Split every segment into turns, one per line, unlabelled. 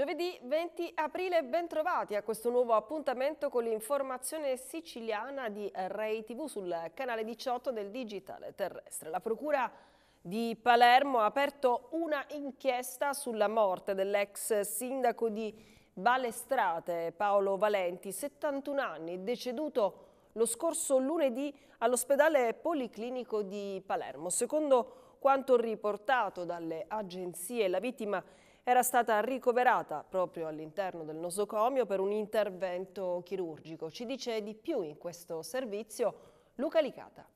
Giovedì 20 aprile, bentrovati a questo nuovo appuntamento con l'informazione siciliana di Rai TV sul canale 18 del Digitale Terrestre. La Procura di Palermo ha aperto una inchiesta sulla morte dell'ex sindaco di Balestrate, Paolo Valenti, 71 anni, deceduto lo scorso lunedì all'ospedale policlinico di Palermo. Secondo quanto riportato dalle agenzie, la vittima è era stata ricoverata proprio all'interno del nosocomio per un intervento chirurgico. Ci dice di più in questo servizio Luca Licata.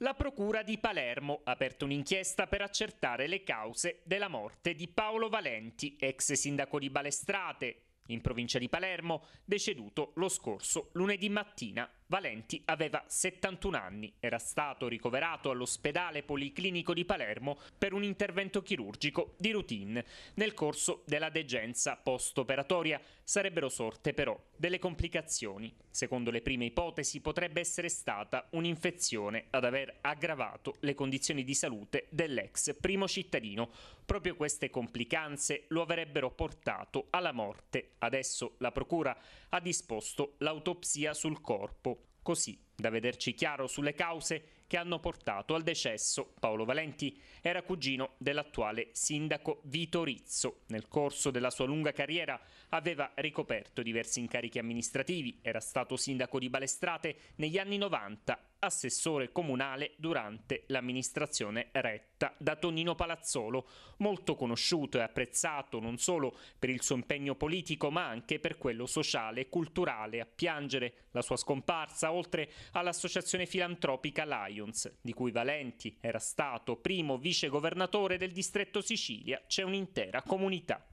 La Procura di Palermo ha aperto un'inchiesta per accertare le cause della morte di Paolo Valenti, ex sindaco di Balestrate, in provincia di Palermo, deceduto lo scorso lunedì mattina Valenti aveva 71 anni, era stato ricoverato all'ospedale policlinico di Palermo per un intervento chirurgico di routine. Nel corso della degenza post-operatoria sarebbero sorte però delle complicazioni. Secondo le prime ipotesi potrebbe essere stata un'infezione ad aver aggravato le condizioni di salute dell'ex primo cittadino. Proprio queste complicanze lo avrebbero portato alla morte. Adesso la procura ha disposto l'autopsia sul corpo così da vederci chiaro sulle cause che hanno portato al decesso Paolo Valenti. Era cugino dell'attuale sindaco Vito Rizzo. Nel corso della sua lunga carriera Aveva ricoperto diversi incarichi amministrativi, era stato sindaco di Balestrate negli anni 90, assessore comunale durante l'amministrazione retta da Tonino Palazzolo, molto conosciuto e apprezzato non solo per il suo impegno politico ma anche per quello sociale e culturale. A piangere la sua scomparsa, oltre all'associazione filantropica Lions, di cui Valenti era stato primo vicegovernatore del distretto Sicilia, c'è un'intera comunità.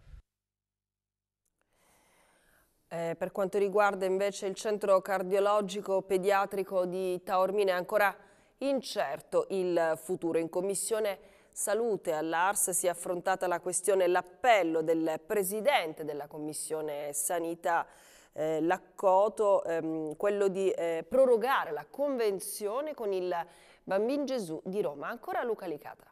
Eh, per quanto riguarda invece il centro cardiologico pediatrico di Taormina è ancora incerto il futuro. In commissione salute all'ARS si è affrontata la questione l'appello del presidente della commissione sanità eh, Laccoto, ehm, quello di eh, prorogare la convenzione con il Bambin Gesù di Roma. Ancora Luca Licata.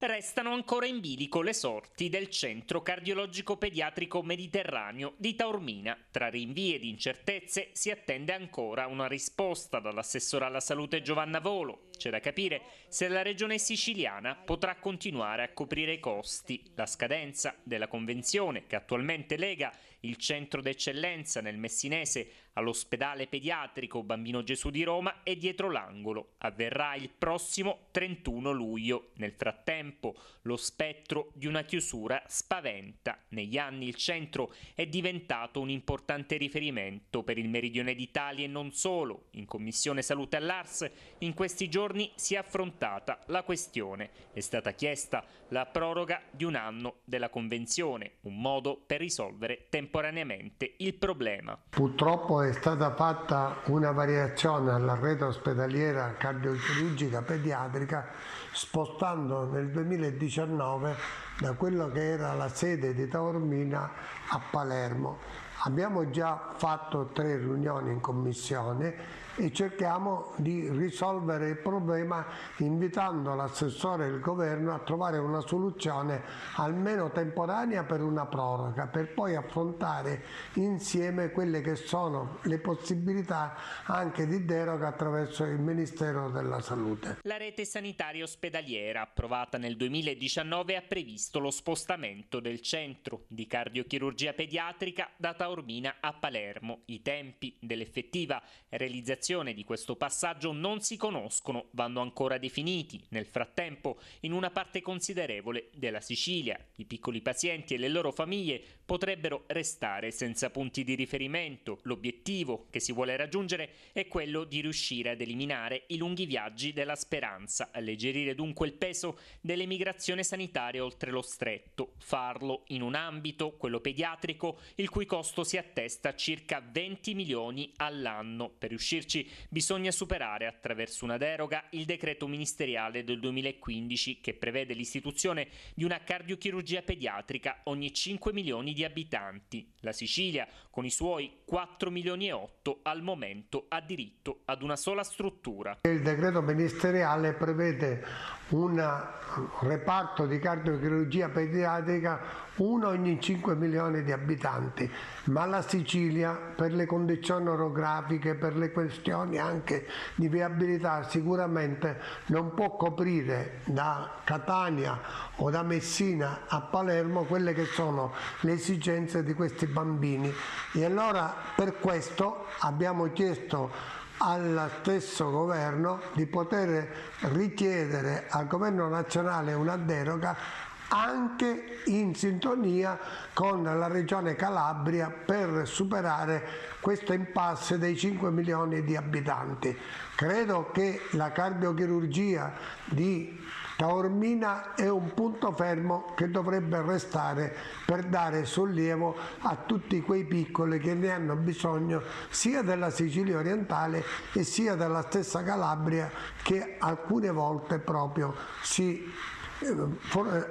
Restano ancora in bilico le sorti del centro cardiologico pediatrico mediterraneo di Taormina. Tra rinvii ed incertezze si attende ancora una risposta dall'assessore alla salute Giovanna Volo. C'è da capire se la regione siciliana potrà continuare a coprire i costi. La scadenza della convenzione che attualmente lega il centro d'eccellenza nel Messinese all'ospedale pediatrico Bambino Gesù di Roma è dietro l'angolo. Avverrà il prossimo 31 luglio. Nel frattempo tempo. Lo spettro di una chiusura spaventa. Negli anni il centro è diventato un importante riferimento per il meridione d'Italia e non solo. In Commissione Salute all'Ars in questi giorni si è affrontata la questione. È stata chiesta la proroga di un anno della Convenzione, un modo per risolvere temporaneamente il problema.
Purtroppo è stata fatta una variazione alla rete ospedaliera cardiochirurgica pediatrica spostando nel 2019 da quello che era la sede di Taormina a Palermo. Abbiamo già fatto tre riunioni in commissione e cerchiamo di risolvere il problema invitando l'assessore e il governo a trovare una soluzione almeno temporanea per una proroga per poi affrontare insieme quelle che sono le possibilità anche di deroga attraverso il Ministero della Salute.
La rete sanitaria ospedaliera approvata nel 2019 ha previsto lo spostamento del centro di cardiochirurgia pediatrica da Taormina a Palermo. I tempi dell'effettiva realizzazione destinazione di questo passaggio non si conoscono, vanno ancora definiti. Nel frattempo, in una parte considerevole della Sicilia, i piccoli pazienti e le loro famiglie potrebbero restare senza punti di riferimento. L'obiettivo che si vuole raggiungere è quello di riuscire ad eliminare i lunghi viaggi della speranza, alleggerire dunque il peso dell'emigrazione sanitaria oltre lo stretto, farlo in un ambito, quello pediatrico, il cui costo si attesta a circa 20 milioni all'anno. Per riuscirci bisogna superare attraverso una deroga il decreto ministeriale del 2015 che prevede l'istituzione di una cardiochirurgia pediatrica ogni 5 milioni di di abitanti. La Sicilia, con i suoi 4 milioni e 8, al momento ha diritto ad una sola struttura.
Il decreto ministeriale prevede un reparto di cardiochirurgia pediatrica uno ogni 5 milioni di abitanti, ma la Sicilia per le condizioni orografiche, per le questioni anche di viabilità sicuramente non può coprire da Catania o da Messina a Palermo quelle che sono le esigenze di questi bambini e allora per questo abbiamo chiesto allo stesso governo di poter richiedere al governo nazionale una deroga anche in sintonia con la regione Calabria per superare questo impasse dei 5 milioni di abitanti. Credo che la cardiochirurgia di Taormina è un punto fermo che dovrebbe restare per dare sollievo a tutti quei piccoli che ne hanno bisogno sia della Sicilia orientale e sia della stessa Calabria che alcune volte proprio si eh,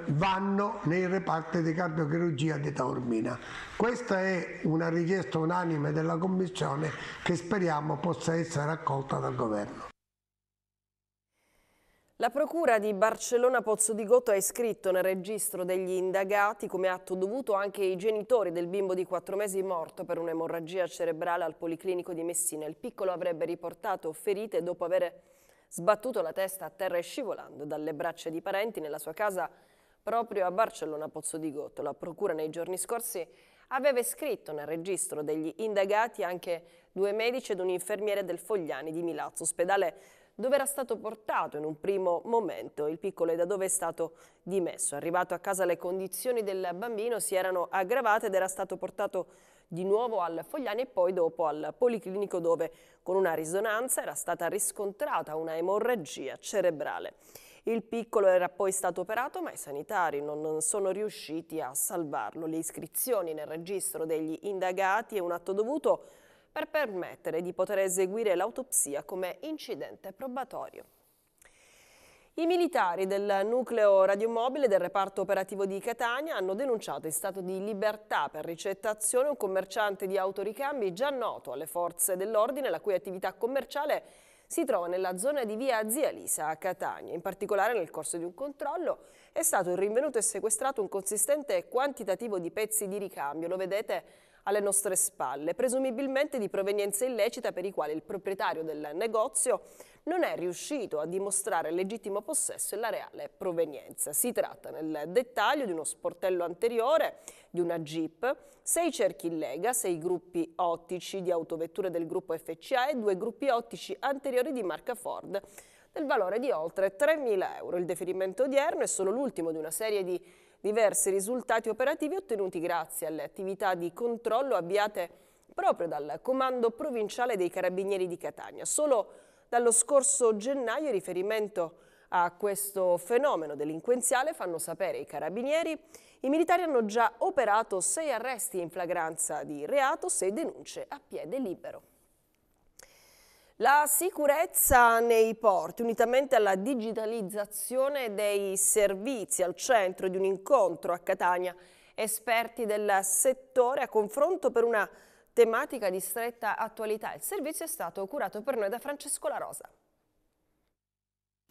vanno nei reparti di cardiochirurgia di Taormina. Questa è una richiesta unanime della Commissione che speriamo possa essere accolta dal Governo.
La Procura di Barcellona Pozzo di Gotto ha iscritto nel registro degli indagati come atto dovuto anche i genitori del bimbo di quattro mesi morto per un'emorragia cerebrale al Policlinico di Messina. Il piccolo avrebbe riportato ferite dopo aver sbattuto la testa a terra e scivolando dalle braccia di parenti nella sua casa proprio a Barcellona Pozzo di Gotto. La Procura nei giorni scorsi aveva iscritto nel registro degli indagati anche due medici ed un infermiere del Fogliani di Milazzo, ospedale dove era stato portato in un primo momento. Il piccolo e da dove è stato dimesso. Arrivato a casa le condizioni del bambino si erano aggravate ed era stato portato di nuovo al Fogliani e poi dopo al Policlinico dove con una risonanza era stata riscontrata una emorragia cerebrale. Il piccolo era poi stato operato ma i sanitari non sono riusciti a salvarlo. Le iscrizioni nel registro degli indagati e un atto dovuto per permettere di poter eseguire l'autopsia come incidente probatorio. I militari del nucleo radiomobile del reparto operativo di Catania hanno denunciato in stato di libertà per ricettazione un commerciante di autoricambi già noto alle forze dell'ordine, la cui attività commerciale si trova nella zona di via Zia Lisa a Catania. In particolare nel corso di un controllo è stato rinvenuto e sequestrato un consistente quantitativo di pezzi di ricambio. Lo vedete alle nostre spalle, presumibilmente di provenienza illecita per i quali il proprietario del negozio non è riuscito a dimostrare il legittimo possesso e la reale provenienza. Si tratta nel dettaglio di uno sportello anteriore, di una Jeep, sei cerchi in lega, sei gruppi ottici di autovetture del gruppo FCA e due gruppi ottici anteriori di marca Ford del valore di oltre 3.000 euro. Il deferimento odierno è solo l'ultimo di una serie di diversi risultati operativi ottenuti grazie alle attività di controllo avviate proprio dal Comando Provinciale dei Carabinieri di Catania. Solo dallo scorso gennaio in riferimento a questo fenomeno delinquenziale fanno sapere i carabinieri. I militari hanno già operato sei arresti in flagranza di reato, sei denunce a piede libero. La sicurezza nei porti, unitamente alla digitalizzazione dei servizi al centro di un incontro a Catania, esperti del settore a confronto per una tematica di stretta attualità. Il servizio è stato curato per noi da Francesco La Rosa.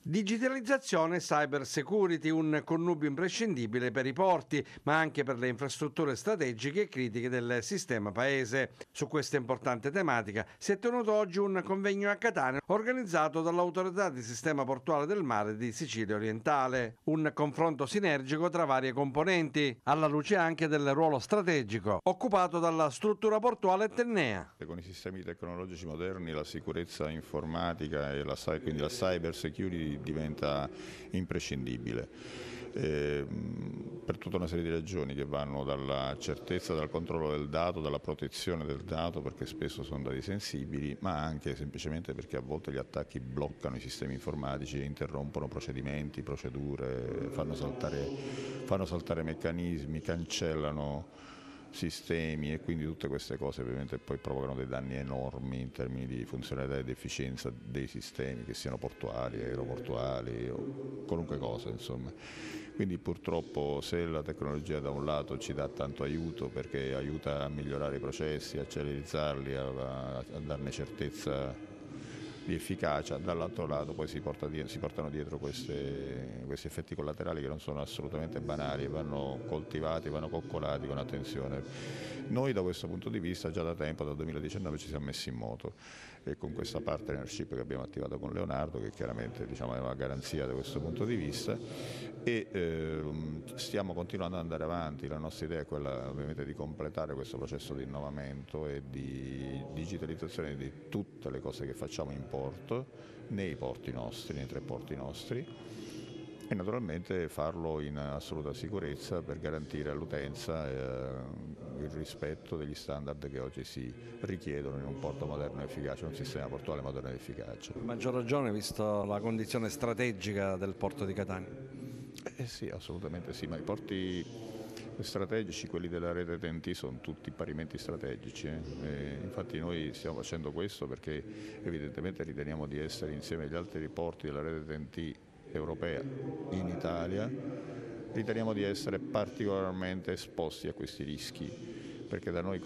Digitalizzazione e cyber security, un connubio imprescindibile per i porti, ma anche per le infrastrutture strategiche e critiche del sistema paese. Su questa importante tematica si è tenuto oggi un convegno a Catania organizzato dall'autorità di sistema portuale del mare di Sicilia orientale, un confronto sinergico tra varie componenti, alla luce anche del ruolo strategico occupato dalla struttura portuale Tennea.
Con i sistemi tecnologici moderni la sicurezza informatica e la, quindi la cyber security diventa imprescindibile. Eh, per tutta una serie di ragioni che vanno dalla certezza, dal controllo del dato, dalla protezione del dato perché spesso sono dati sensibili, ma anche semplicemente perché a volte gli attacchi bloccano i sistemi informatici, interrompono procedimenti, procedure, fanno saltare, fanno saltare meccanismi, cancellano sistemi e quindi tutte queste cose ovviamente poi provocano dei danni enormi in termini di funzionalità ed efficienza dei sistemi, che siano portuali, aeroportuali o qualunque cosa insomma. Quindi purtroppo se la tecnologia da un lato ci dà tanto aiuto perché aiuta a migliorare i processi, a celerizzarli, a, a darne certezza di efficacia, dall'altro lato poi si, porta dietro, si portano dietro queste, questi effetti collaterali che non sono assolutamente banali, vanno coltivati, vanno coccolati con attenzione. Noi da questo punto di vista già da tempo, dal 2019, ci siamo messi in moto e con questa partnership che abbiamo attivato con Leonardo che chiaramente diciamo, è una garanzia da questo punto di vista e ehm, stiamo continuando ad andare avanti, la nostra idea è quella ovviamente di completare questo processo di innovamento e di digitalizzazione di tutte le cose che facciamo in porto, nei porti nostri, nei tre porti nostri e naturalmente farlo in assoluta sicurezza per garantire all'utenza eh, il rispetto degli standard che oggi si richiedono in un porto moderno e efficace, un sistema portuale moderno ed efficace. A maggior ragione visto la condizione strategica del porto di Catania. Eh sì, assolutamente sì, ma i porti strategici, quelli della rete TNT sono tutti parimenti strategici, eh. eh? infatti noi stiamo facendo questo perché evidentemente riteniamo di essere insieme agli altri porti della rete TNT europea in Italia, riteniamo di essere particolarmente esposti a questi rischi perché da noi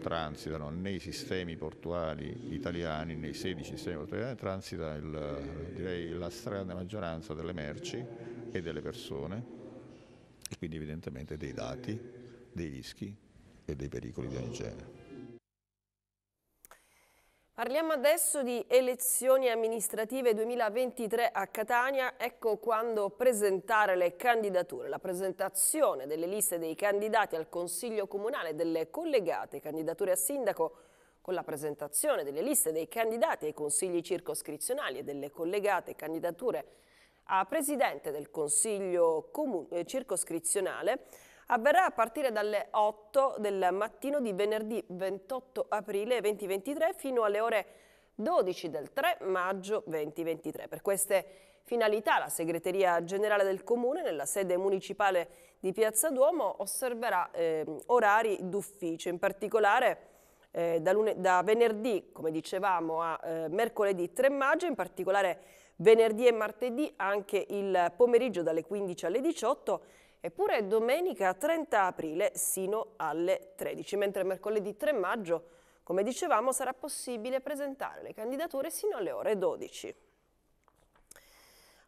transitano nei sistemi portuali italiani, nei 16 sistemi portuali italiani, transita il, direi, la stragrande maggioranza delle merci e delle persone e quindi evidentemente dei dati, dei rischi e dei pericoli di ogni genere.
Parliamo adesso di elezioni amministrative 2023 a Catania, ecco quando presentare le candidature. La presentazione delle liste dei candidati al Consiglio Comunale delle collegate candidature a sindaco con la presentazione delle liste dei candidati ai consigli circoscrizionali e delle collegate candidature a presidente del Consiglio Comun eh, circoscrizionale avverrà a partire dalle 8 del mattino di venerdì 28 aprile 2023 fino alle ore 12 del 3 maggio 2023. Per queste finalità la segreteria generale del comune nella sede municipale di Piazza Duomo osserverà eh, orari d'ufficio, in particolare eh, da, da, venerdì, come dicevamo, a eh, mercoledì 3 maggio, in particolare venerdì e martedì anche il pomeriggio dalle 15 alle 18 Eppure domenica 30 aprile sino alle 13, mentre mercoledì 3 maggio, come dicevamo, sarà possibile presentare le candidature sino alle ore 12.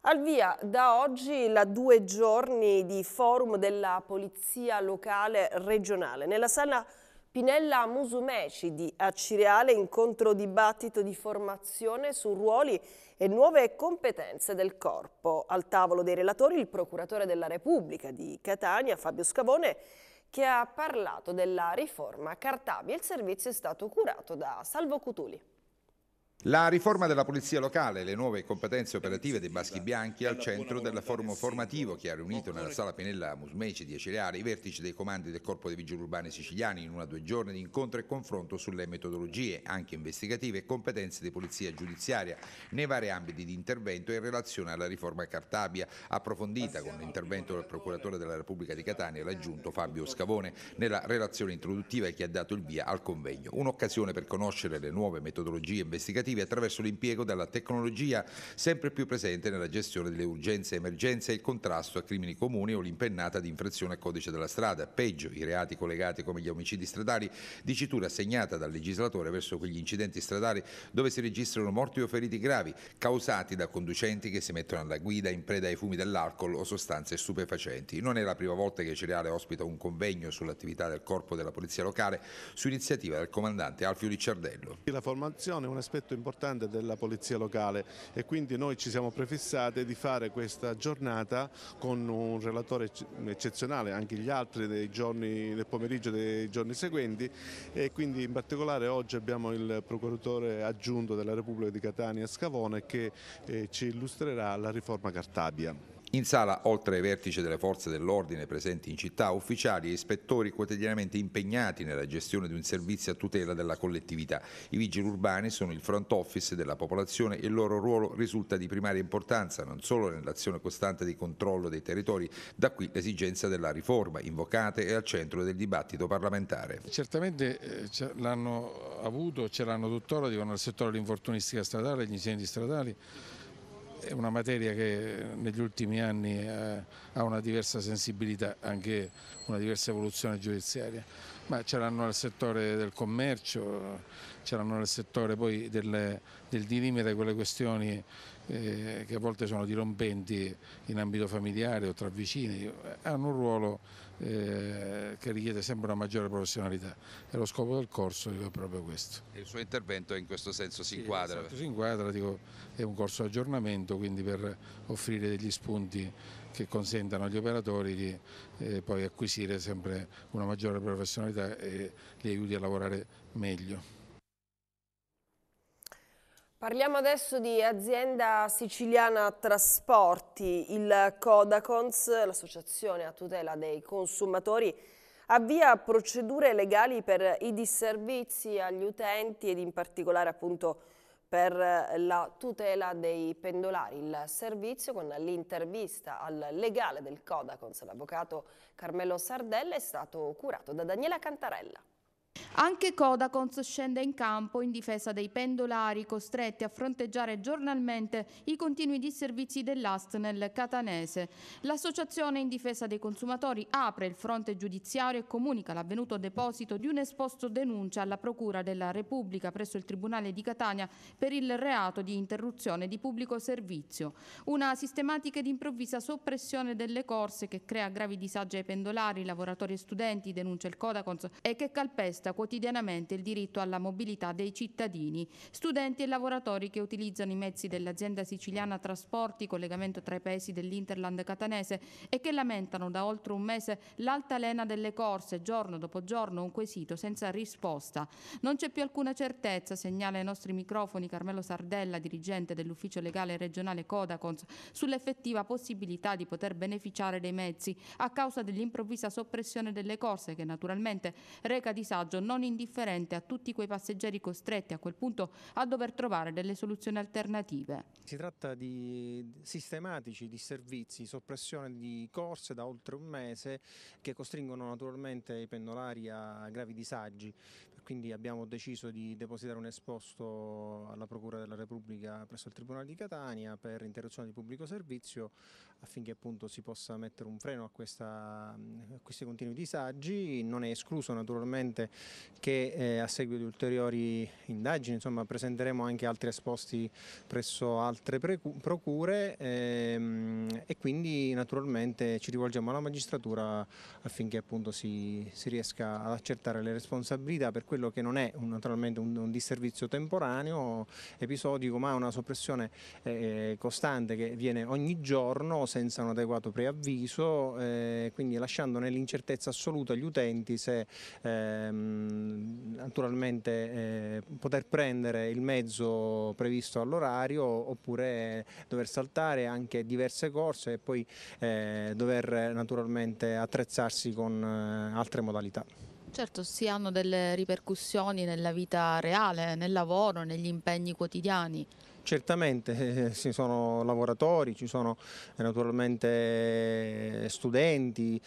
Al via da oggi la due giorni di forum della polizia locale regionale. Nella sala Pinella Musumeci di Acireale, incontro dibattito di formazione su ruoli e nuove competenze del corpo. Al tavolo dei relatori il procuratore della Repubblica di Catania, Fabio Scavone, che ha parlato della riforma Cartabia. Il servizio è stato curato da Salvo Cutuli.
La riforma della polizia locale e le nuove competenze operative dei Baschi Bianchi al centro del forum formativo che ha riunito nella sala Penella Musmeci di Ecereale i vertici dei comandi del Corpo dei Vigili Urbani Siciliani in una o due giorni di incontro e confronto sulle metodologie, anche investigative, e competenze di polizia giudiziaria nei vari ambiti di intervento in relazione alla riforma Cartabia, approfondita con l'intervento del Procuratore della Repubblica di Catania, l'aggiunto Fabio Scavone, nella relazione introduttiva che ha dato il via al convegno. Un'occasione per conoscere le nuove metodologie investigative educativi attraverso l'impiego della tecnologia sempre più presente nella gestione delle urgenze e emergenze e il contrasto a crimini comuni o l'impennata di infrazione al codice della strada. Peggio, i reati collegati come gli omicidi stradali, dicitura assegnata dal legislatore verso quegli incidenti stradali dove si registrano morti o feriti gravi causati da conducenti che si mettono alla guida in preda ai fumi dell'alcol o sostanze stupefacenti. Non è la prima volta che Cereale ospita un convegno sull'attività del corpo della polizia locale su iniziativa del comandante Alfio Ricciardello.
La formazione è un aspetto importante importante della polizia locale e quindi noi ci siamo prefissate di fare questa giornata con un relatore eccezionale, anche gli altri dei giorni, del pomeriggio dei giorni seguenti e quindi in particolare oggi abbiamo il procuratore aggiunto della Repubblica di Catania Scavone che eh, ci illustrerà la riforma Cartabia.
In sala, oltre ai vertici delle forze dell'ordine presenti in città, ufficiali e ispettori quotidianamente impegnati nella gestione di un servizio a tutela della collettività. I vigili urbani sono il front office della popolazione e il loro ruolo risulta di primaria importanza non solo nell'azione costante di controllo dei territori, da qui l'esigenza della riforma invocata e al centro del dibattito parlamentare.
Certamente eh, l'hanno avuto, ce l'hanno tuttora, dicono al settore dell'infortunistica stradale, gli incendi stradali è una materia che negli ultimi anni eh, ha una diversa sensibilità, anche una diversa evoluzione giudiziaria, ma ce l'hanno nel settore del commercio, ce l'hanno nel settore poi del, del dirimere quelle questioni eh, che a volte sono dirompenti in ambito familiare o tra vicini, hanno un ruolo eh, che richiede sempre una maggiore professionalità e lo scopo del corso è proprio questo.
E il suo intervento in questo senso si inquadra? sì,
inquadra? Esatto, si inquadra, dico, è un corso di aggiornamento quindi per offrire degli spunti che consentano agli operatori di eh, poi acquisire sempre una maggiore professionalità e li aiuti a lavorare meglio.
Parliamo adesso di azienda siciliana trasporti. Il Codacons, l'associazione a tutela dei consumatori, avvia procedure legali per i disservizi agli utenti ed in particolare appunto per la tutela dei pendolari. Il servizio con l'intervista al legale del Codacons, l'avvocato Carmelo Sardella, è stato curato da Daniela Cantarella.
Anche Codacons scende in campo in difesa dei pendolari costretti a fronteggiare giornalmente i continui disservizi dell'AST nel catanese. L'associazione in difesa dei consumatori apre il fronte giudiziario e comunica l'avvenuto deposito di un esposto denuncia alla Procura della Repubblica presso il Tribunale di Catania per il reato di interruzione di pubblico servizio. Una sistematica ed improvvisa soppressione delle corse che crea gravi disagi ai pendolari, lavoratori e studenti, denuncia il Codacons, e che calpesta rispetta quotidianamente il diritto alla mobilità dei cittadini, studenti e lavoratori che utilizzano i mezzi dell'azienda siciliana Trasporti, collegamento tra i paesi dell'Interland catanese e che lamentano da oltre un mese l'altalena delle corse, giorno dopo giorno un quesito senza risposta. Non c'è più alcuna certezza, segnala ai nostri microfoni Carmelo Sardella, dirigente dell'ufficio legale regionale Codacons, sull'effettiva possibilità di poter beneficiare dei mezzi a causa dell'improvvisa soppressione delle corse che naturalmente reca disagio disagio non indifferente a tutti quei passeggeri costretti a quel punto a dover trovare delle soluzioni alternative.
Si tratta di sistematici disservizi, soppressione di corse da oltre un mese che costringono naturalmente i pendolari a gravi disagi, quindi abbiamo deciso di depositare un esposto alla Procura della Repubblica presso il Tribunale di Catania per interruzione di pubblico servizio affinché appunto si possa mettere un freno a, questa, a questi continui disagi, non è escluso naturalmente che eh, a seguito di ulteriori indagini insomma, presenteremo anche altri esposti presso altre procure ehm, e quindi naturalmente ci rivolgiamo alla magistratura affinché appunto si, si, riesca ad accertare le responsabilità per quello che non è un, naturalmente un, un disservizio temporaneo, episodico, ma una soppressione eh, costante che viene ogni giorno senza un adeguato preavviso, eh, quindi lasciando nell'incertezza assoluta gli utenti se ehm, naturalmente eh, poter prendere il mezzo previsto all'orario oppure dover saltare anche diverse corse e poi eh, dover naturalmente attrezzarsi con eh, altre modalità.
Certo, si hanno delle ripercussioni nella vita reale, nel lavoro, negli impegni quotidiani.
Certamente ci eh, eh, sono lavoratori, ci sono eh, naturalmente studenti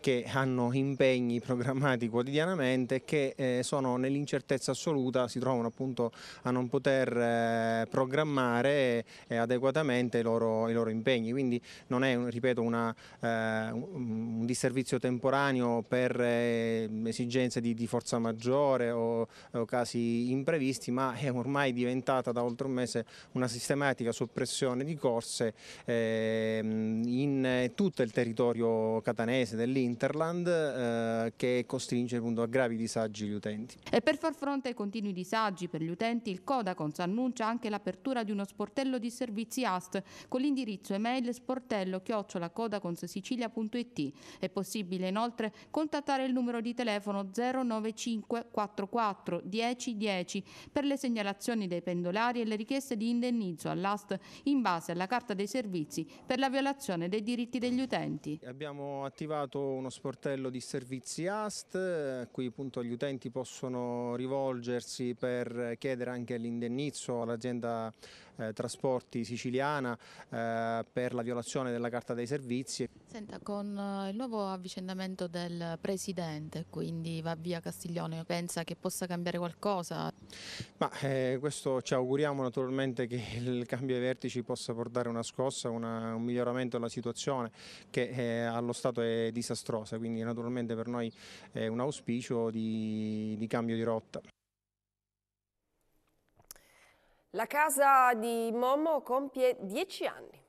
che hanno impegni programmati quotidianamente e che sono nell'incertezza assoluta, si trovano appunto a non poter programmare adeguatamente i loro, i loro, impegni. Quindi non è, ripeto, una, un disservizio temporaneo per esigenze di, di, forza maggiore o, o casi imprevisti, ma è ormai diventata da oltre un mese una sistematica soppressione di corse ehm, in tutto il territorio catanese dell'Interland eh, che costringe appunto, a gravi disagi gli utenti.
E per far fronte ai continui disagi per gli utenti, il Codacons annuncia anche l'apertura di uno sportello di servizi AST con l'indirizzo email sportello chiocciolacodaconsicilia.it. È possibile inoltre contattare il numero di telefono 095 44 10 10 per le segnalazioni dei pendolari e le richieste di l'indennizzo all'AST in base alla Carta dei Servizi per la violazione dei diritti degli utenti.
Abbiamo attivato uno sportello di servizi AST, a cui eh, appunto gli utenti possono rivolgersi per chiedere anche l'indennizzo all'azienda eh, Trasporti siciliana eh, per la violazione della Carta dei Servizi. Senta,
con eh, il nuovo avvicendamento del Presidente, quindi va via Castiglione, pensa che possa cambiare qualcosa?
Ma, eh, questo ci auguriamo naturalmente che il cambio ai vertici possa portare una scossa, una, un miglioramento alla situazione che eh, allo Stato è disastrosa, quindi naturalmente per noi è un auspicio di, di cambio di rotta.
La casa di Momo compie 10 anni.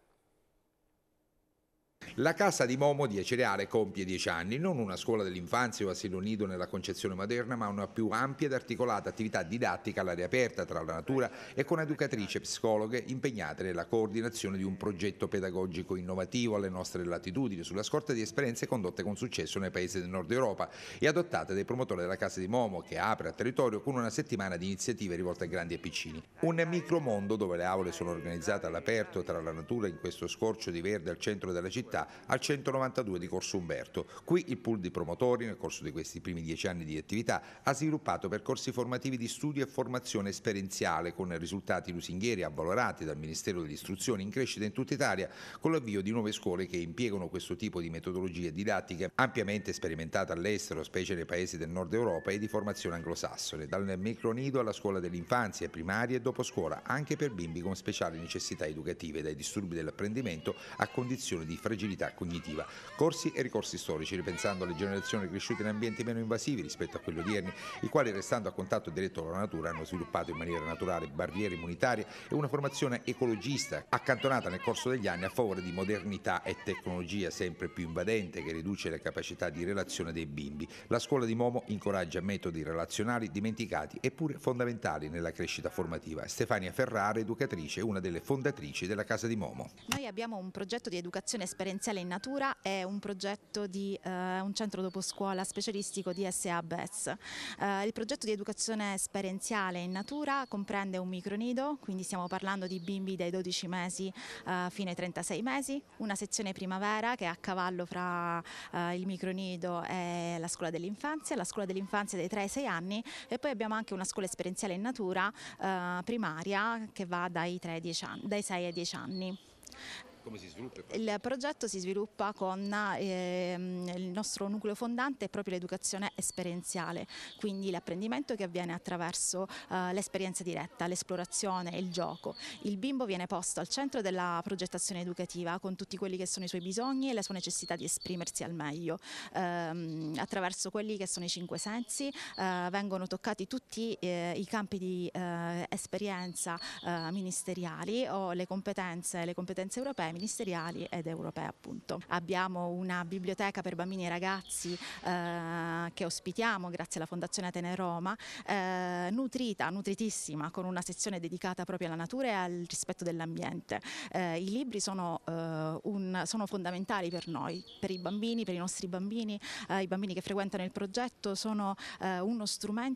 La casa di Momo di Ecereale compie dieci anni, non una scuola dell'infanzia o asilo nido nella concezione moderna, ma una più ampia ed articolata attività didattica all'aria aperta tra la natura e con educatrici e psicologhe impegnate nella coordinazione di un progetto pedagogico innovativo alle nostre latitudini, sulla scorta di esperienze condotte con successo nei paesi del nord Europa e adottate dai promotori della Casa di Momo, che apre a territorio con una settimana di iniziative rivolte a grandi e piccini. Un micromondo dove le aule sono organizzate all'aperto tra la natura in questo scorcio di verde al centro della città al 192 di Corso Umberto. Qui il pool di promotori, nel corso di questi primi dieci anni di attività, ha sviluppato percorsi formativi di studio e formazione esperienziale con risultati lusinghieri avvalorati dal Ministero dell'Istruzione in crescita in tutta Italia, con l'avvio di nuove scuole che impiegano questo tipo di metodologie didattiche ampiamente sperimentate all'estero, specie nei paesi del nord Europa e di formazione anglosassone, dal micronido alla scuola dell'infanzia, primaria e dopo scuola, anche per bimbi con speciali necessità educative, dai disturbi dell'apprendimento a condizioni di fragilità attività cognitiva. Corsi e ricorsi storici, ripensando alle generazioni cresciute in ambienti meno invasivi rispetto a quelli odierni, i quali restando a contatto diretto con la natura hanno sviluppato in maniera naturale barriere immunitarie e una formazione ecologista accantonata nel corso degli anni a favore di modernità e tecnologia sempre più invadente che riduce le capacità di relazione dei bimbi. La scuola di Momo incoraggia metodi relazionali dimenticati eppure fondamentali nella crescita formativa. Stefania Ferrara, educatrice, una delle fondatrici della Casa di Momo.
Noi abbiamo un progetto di educazione esperienziale Parziale in Natura è un progetto di eh, un centro dopo scuola specialistico di SA BES. Eh, il progetto di educazione esperienziale in natura comprende un micronido, quindi stiamo parlando di bimbi dai 12 mesi eh, fino ai 36 mesi, una sezione primavera che è a cavallo fra eh, il micronido e la scuola dell'infanzia, la scuola dell'infanzia dai 3 ai 6 anni e poi abbiamo anche una scuola esperienziale in natura eh, primaria che va dai, 3 10 anni, dai 6 ai 10 anni.
Come si sviluppa? Il
progetto si sviluppa con eh, il nostro nucleo fondante è proprio l'educazione esperienziale, quindi l'apprendimento che avviene attraverso eh, l'esperienza diretta, l'esplorazione, il gioco. Il bimbo viene posto al centro della progettazione educativa con tutti quelli che sono i suoi bisogni e la sua necessità di esprimersi al meglio. Eh, attraverso quelli che sono i cinque sensi eh, vengono toccati tutti eh, i campi di eh, esperienza ministeriali o le competenze, le competenze europee ministeriali ed europee appunto. Abbiamo una biblioteca per bambini e ragazzi eh, che ospitiamo grazie alla Fondazione Atene Roma, eh, nutrita, nutritissima, con una sezione dedicata proprio alla natura e al rispetto dell'ambiente. Eh, I libri sono, eh, un, sono, fondamentali per noi, per i bambini, per i nostri bambini, eh, i bambini che frequentano il progetto sono eh, uno strumento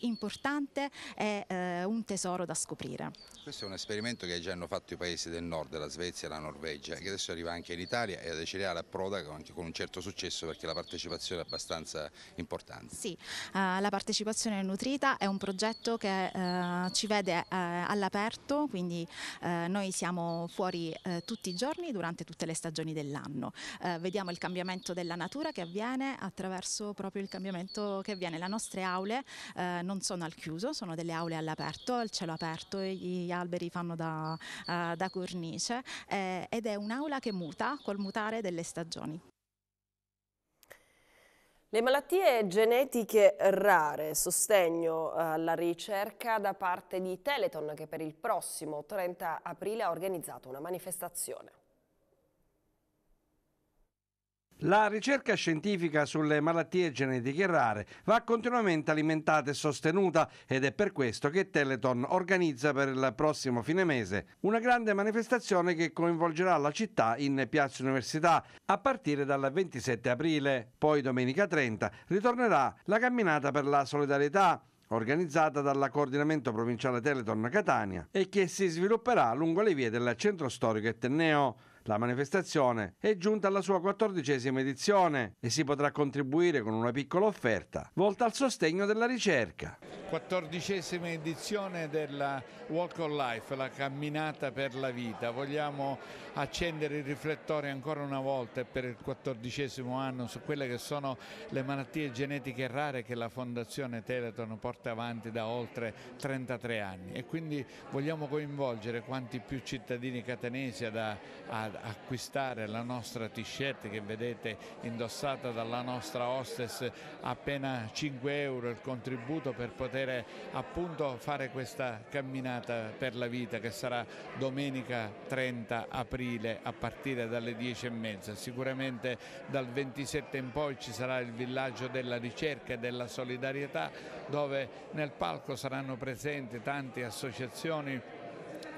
importante e un tesoro da scoprire. Questo
è un esperimento che già hanno fatto i paesi del nord, dalla Svezia e la Norvegia che adesso arriva anche in Italia e ad Ecereale approda anche con un certo successo perché la partecipazione è abbastanza importante.
Sì, eh, la partecipazione nutrita è un progetto che eh, ci vede eh, all'aperto, quindi eh, noi siamo fuori eh, tutti i giorni durante tutte le stagioni dell'anno. Eh, vediamo il cambiamento della natura che avviene attraverso proprio il cambiamento che avviene. Le nostre aule non sono al chiuso, sono delle aule all'aperto, al cielo aperto, gli alberi fanno da, da cornice editrice eh, ed è un'aula che muta col mutare delle stagioni.
Le malattie genetiche rare, sostegno alla ricerca da parte di Teleton che per il prossimo 30 aprile ha organizzato una manifestazione.
La ricerca scientifica sulle malattie genetiche rare va continuamente alimentata e sostenuta ed è per questo che Teleton organizza per il prossimo fine mese una grande manifestazione che coinvolgerà la città in Piazza Università a partire dal 27 aprile. Poi domenica 30 ritornerà la camminata per la solidarietà organizzata dalla Coordinamento Provinciale Teleton Catania e che si svilupperà lungo le vie del centro storico Etneo. La manifestazione è giunta alla sua quattordicesima edizione e si potrà contribuire con una piccola offerta volta al sostegno
della ricerca. Quattordicesima edizione della Walk of Life, la camminata per la vita. Vogliamo accendere il riflettore ancora una volta per il quattordicesimo anno su quelle che sono le malattie genetiche rare che la Fondazione Teleton porta avanti da oltre 33 anni e quindi vogliamo coinvolgere quanti più cittadini catanesi ad, ad acquistare la nostra t-shirt che vedete indossata dalla nostra hostess appena 5 euro il contributo per poter appunto fare questa camminata per la vita che sarà domenica 30 aprile a partire dalle 10 e mezza sicuramente dal 27 in poi ci sarà il villaggio della ricerca e della solidarietà dove nel palco saranno presenti tante associazioni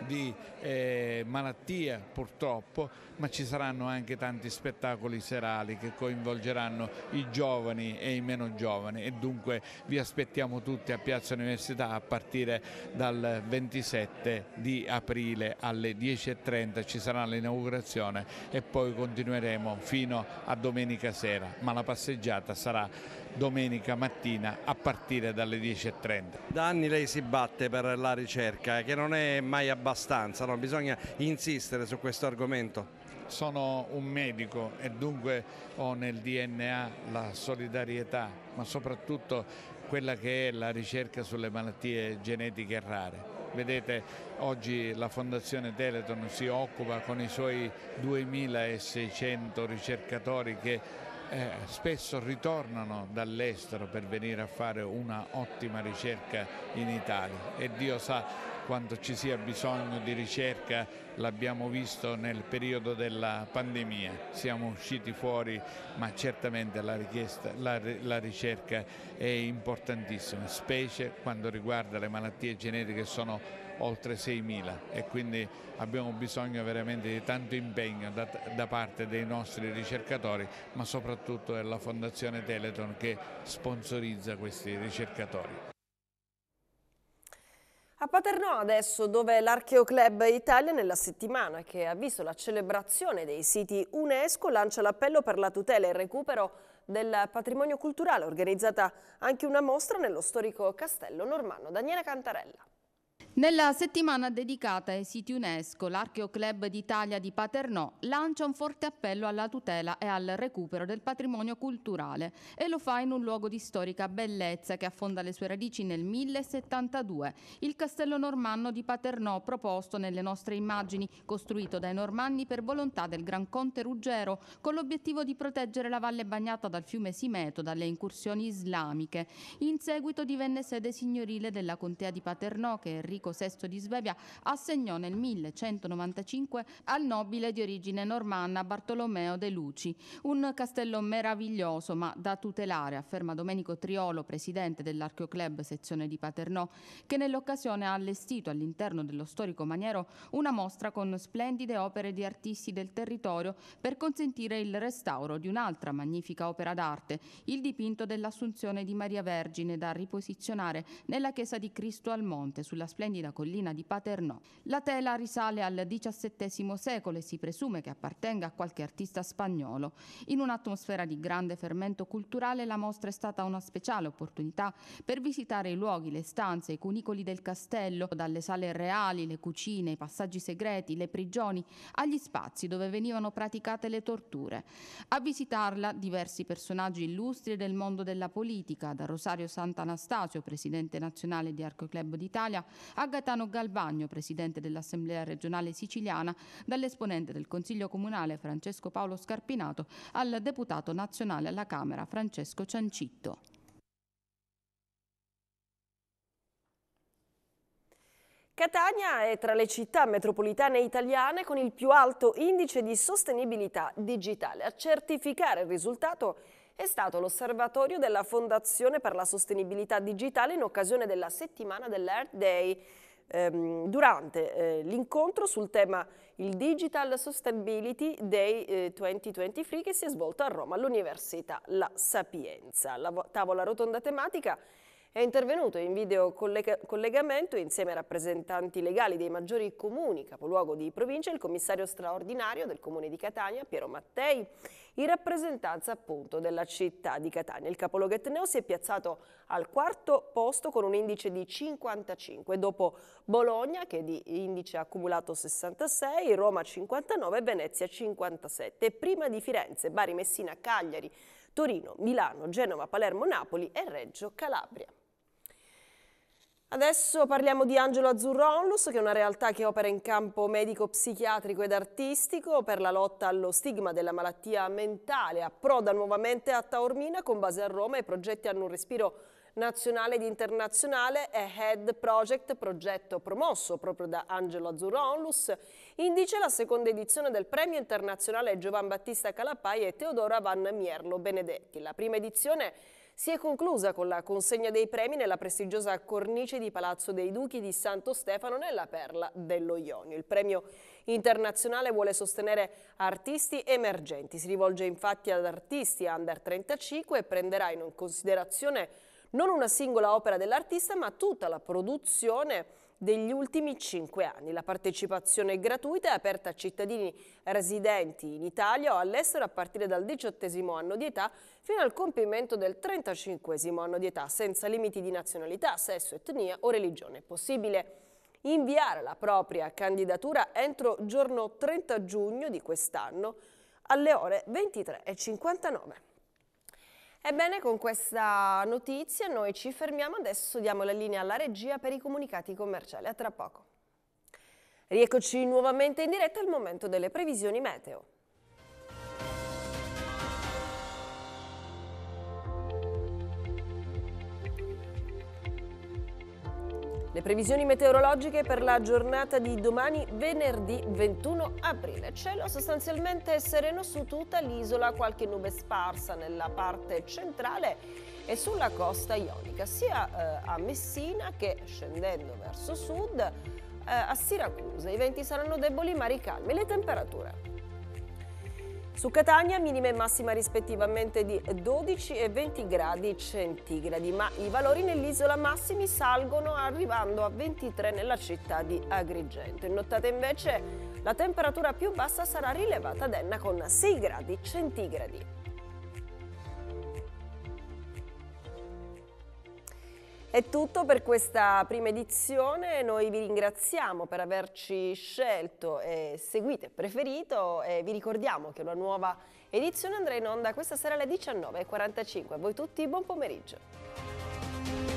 di eh, malattia purtroppo, ma ci saranno anche tanti spettacoli serali che coinvolgeranno i giovani e i meno giovani e dunque vi aspettiamo tutti a Piazza Università a partire dal 27 di aprile alle 10.30 ci sarà l'inaugurazione e poi continueremo fino a domenica sera, ma la passeggiata sarà domenica mattina a partire dalle 10.30. Da anni lei si batte per la ricerca che non è mai abbastanza, no? bisogna insistere su questo argomento. Sono un medico e dunque ho nel DNA la solidarietà, ma soprattutto quella che è la ricerca sulle malattie genetiche rare. Vedete, oggi la Fondazione Teleton si occupa con i suoi 2600 ricercatori che eh, spesso ritornano dall'estero per venire a fare una ottima ricerca in Italia e Dio sa quanto ci sia bisogno di ricerca l'abbiamo visto nel periodo della pandemia, siamo usciti fuori ma certamente la, la, la ricerca è importantissima, specie quando riguarda le malattie generiche sono oltre 6.000 e quindi abbiamo bisogno veramente di tanto impegno da, da, parte dei nostri ricercatori ma soprattutto della Fondazione Teleton che sponsorizza questi ricercatori.
A Paternò adesso, dove l'Archeo Club Italia nella settimana che ha visto la celebrazione dei siti UNESCO lancia l'appello per la tutela e il recupero del patrimonio culturale, organizzata anche una mostra nello storico castello normanno. Daniela Cantarella.
Nella settimana dedicata ai siti UNESCO, l'Archeoclub d'Italia di Paternò lancia un forte appello alla tutela e al recupero del patrimonio culturale e lo fa in un luogo di storica bellezza che affonda le sue radici nel 1072, il castello normanno di Paternò proposto nelle nostre immagini, costruito dai normanni per volontà del Gran Conte Ruggero con l'obiettivo di proteggere la valle bagnata dal fiume Simeto dalle incursioni islamiche. In seguito divenne sede signorile della contea di Paternò che è Enrico Federico VI di Svevia assegnò nel 1195 al nobile di origine normanna Bartolomeo De Luci, un castello meraviglioso ma da tutelare, afferma Domenico Triolo, presidente dell'Archeoclub sezione di Paternò, che nell'occasione ha allestito all'interno dello storico maniero una mostra con splendide opere di artisti del territorio per consentire il restauro di un'altra magnifica opera d'arte, il dipinto dell'Assunzione di Maria Vergine da riposizionare nella chiesa di Cristo al Monte sulla splendida splendida collina di Paternò. La tela risale al XVII secolo e si presume che appartenga a qualche artista spagnolo. In un'atmosfera di grande fermento culturale la mostra è stata una speciale opportunità per visitare i luoghi, le stanze, i cunicoli del castello, dalle sale reali, le cucine, i passaggi segreti, le prigioni, agli spazi dove venivano praticate le torture. A visitarla diversi personaggi illustri del mondo della politica, da Rosario Sant'Anastasio, presidente nazionale di Arco Club d'Italia, a Gaetano Galvagno, presidente dell'Assemblea regionale siciliana, dall'esponente del Consiglio comunale Francesco Paolo Scarpinato al deputato nazionale alla Camera Francesco Ciancitto.
Catania è tra le città metropolitane italiane con il più alto indice di sostenibilità digitale. A certificare il risultato è stato l'osservatorio della Fondazione per la Sostenibilità Digitale in occasione della settimana dell'Earth Day ehm, durante eh, l'incontro sul tema il Digital Sustainability Day 2023 eh, che si è svolto a Roma all'Università La Sapienza. La tavola rotonda tematica è intervenuto in video collega collegamento insieme ai rappresentanti legali dei maggiori comuni, capoluogo di provincia, il commissario straordinario del comune di Catania, Piero Mattei, in rappresentanza appunto della città di Catania. Il capoluogo etneo si è piazzato al quarto posto con un indice di 55, dopo Bologna che di indice ha accumulato 66, Roma 59 e Venezia 57, prima di Firenze, Bari, Messina, Cagliari, Torino, Milano, Genova, Palermo, Napoli e Reggio Calabria. Adesso parliamo di Angelo Azzurro Onlus, che è una realtà che opera in campo medico-psichiatrico ed artistico per la lotta allo stigma della malattia mentale. Approda nuovamente a Taormina con base a Roma e i progetti hanno un respiro nazionale ed internazionale è Head Project, progetto promosso proprio da Angelo Azzurro Onlus, indice la seconda edizione del premio internazionale Giovan Battista Calapai e Teodora Van Mierlo Benedetti. La prima edizione è si è conclusa con la consegna dei premi nella prestigiosa cornice di Palazzo dei Duchi di Santo Stefano nella perla dello Ionio. Il premio internazionale vuole sostenere artisti emergenti, si rivolge infatti ad artisti under 35 e prenderà in considerazione non una singola opera dell'artista ma tutta la produzione degli ultimi cinque anni. La partecipazione è gratuita e aperta a cittadini residenti in Italia o all'estero a partire dal diciottesimo anno di età fino al compimento del 35 anno di età, senza limiti di nazionalità, sesso, etnia o religione. È possibile inviare la propria candidatura entro giorno 30 giugno di quest'anno alle ore 23.59. Ebbene, con questa notizia noi ci fermiamo, adesso diamo la linea alla regia per i comunicati commerciali. A tra poco. Rieccoci nuovamente in diretta al momento delle previsioni meteo. Le previsioni meteorologiche per la giornata di domani, venerdì 21 aprile. Cielo sostanzialmente sereno su tutta l'isola, qualche nube sparsa nella parte centrale e sulla costa ionica, sia eh, a Messina che scendendo verso sud eh, a Siracusa. I venti saranno deboli ma ricalmi. Le temperature. Su Catania minima e massima rispettivamente di 12 e 20 gradi centigradi, ma i valori nell'isola massimi salgono arrivando a 23 nella città di Agrigento. In nottata invece la temperatura più bassa sarà rilevata ad Enna con 6 gradi centigradi. È tutto per questa prima edizione, noi vi ringraziamo per averci scelto e seguite, preferito e vi ricordiamo che una nuova edizione andrà in onda questa sera alle 19.45. A voi tutti buon pomeriggio.